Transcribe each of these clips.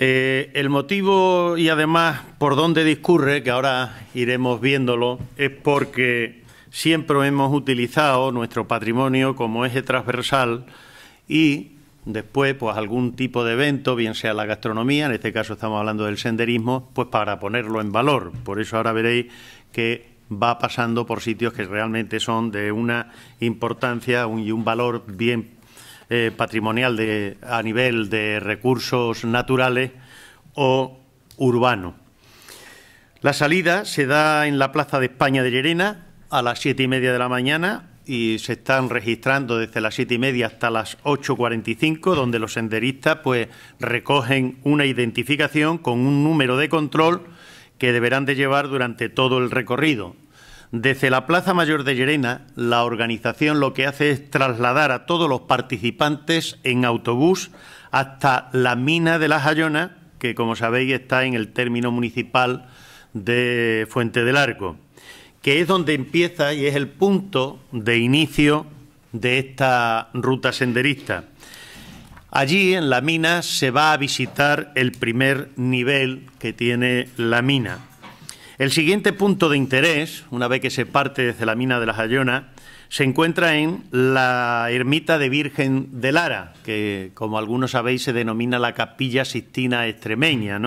Eh, el motivo y además por dónde discurre, que ahora iremos viéndolo, es porque siempre hemos utilizado nuestro patrimonio como eje transversal y después pues algún tipo de evento, bien sea la gastronomía, en este caso estamos hablando del senderismo, pues para ponerlo en valor. Por eso ahora veréis que va pasando por sitios que realmente son de una importancia y un valor bien eh, patrimonial de, a nivel de recursos naturales o urbano. La salida se da en la Plaza de España de Llerena a las siete y media de la mañana y se están registrando desde las siete y media hasta las 8.45, donde los senderistas pues recogen una identificación con un número de control que deberán de llevar durante todo el recorrido. Desde la Plaza Mayor de Llerena, la organización lo que hace es trasladar a todos los participantes en autobús hasta la mina de las Ayonas, que como sabéis está en el término municipal de Fuente del Arco, que es donde empieza y es el punto de inicio de esta ruta senderista. Allí en la mina se va a visitar el primer nivel que tiene la mina. El siguiente punto de interés, una vez que se parte desde la mina de las Ayonas, se encuentra en la ermita de Virgen de Lara, que como algunos sabéis se denomina la Capilla Sistina Extremeña,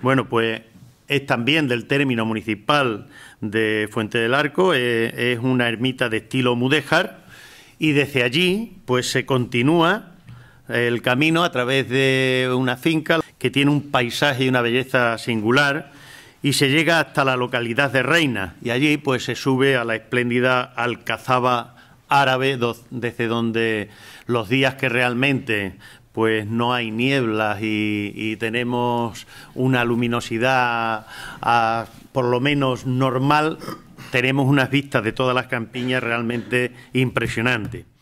Bueno, pues es también del término municipal de Fuente del Arco, eh, es una ermita de estilo mudéjar y desde allí pues se continúa el camino a través de una finca que tiene un paisaje y una belleza singular y se llega hasta la localidad de Reina y allí pues se sube a la espléndida alcazaba árabe desde donde los días que realmente pues no hay nieblas y, tenemos una luminosidad por lo menos normal, tenemos unas vistas de todas las campiñas realmente impresionantes.